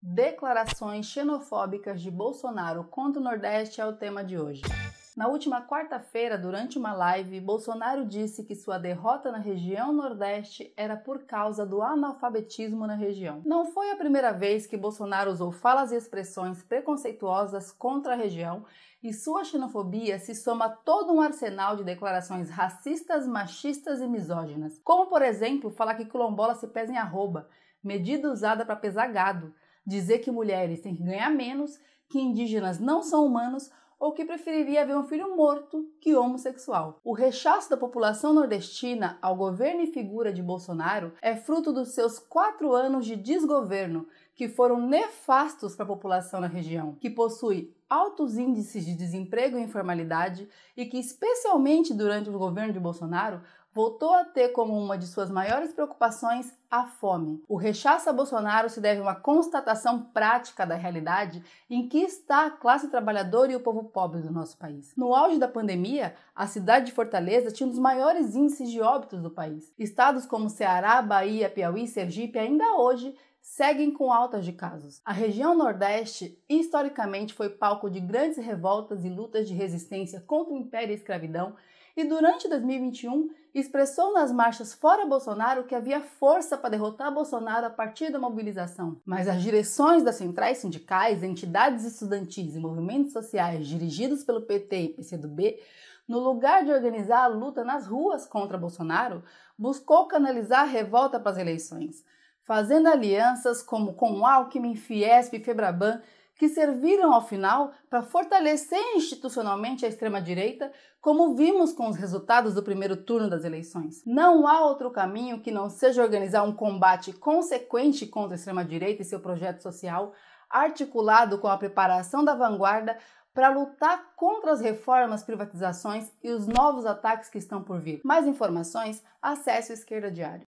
Declarações xenofóbicas de Bolsonaro contra o Nordeste é o tema de hoje. Na última quarta-feira, durante uma live, Bolsonaro disse que sua derrota na região Nordeste era por causa do analfabetismo na região. Não foi a primeira vez que Bolsonaro usou falas e expressões preconceituosas contra a região, e sua xenofobia se soma a todo um arsenal de declarações racistas, machistas e misóginas. Como, por exemplo, falar que quilombola se pesa em arroba, medida usada para pesar gado dizer que mulheres têm que ganhar menos, que indígenas não são humanos ou que preferiria ver um filho morto que homossexual. O rechaço da população nordestina ao governo e figura de Bolsonaro é fruto dos seus quatro anos de desgoverno, que foram nefastos para a população na região, que possui altos índices de desemprego e informalidade e que, especialmente durante o governo de Bolsonaro, voltou a ter como uma de suas maiores preocupações a fome. O rechaço a Bolsonaro se deve a uma constatação prática da realidade em que está a classe trabalhadora e o povo pobre do nosso país. No auge da pandemia, a cidade de Fortaleza tinha um dos maiores índices de óbitos do país. Estados como Ceará, Bahia, Piauí e Sergipe ainda hoje seguem com altas de casos. A região Nordeste historicamente foi palco de grandes revoltas e lutas de resistência contra o império e a escravidão e durante 2021 expressou nas marchas fora Bolsonaro que havia força para derrotar Bolsonaro a partir da mobilização. Mas as direções das centrais sindicais, entidades estudantis e movimentos sociais dirigidos pelo PT e PCdoB, no lugar de organizar a luta nas ruas contra Bolsonaro, buscou canalizar a revolta para as eleições, fazendo alianças como com Alckmin, Fiesp e Febraban que serviram ao final para fortalecer institucionalmente a extrema-direita, como vimos com os resultados do primeiro turno das eleições. Não há outro caminho que não seja organizar um combate consequente contra a extrema-direita e seu projeto social, articulado com a preparação da vanguarda para lutar contra as reformas, privatizações e os novos ataques que estão por vir. Mais informações, acesse o Esquerda Diário.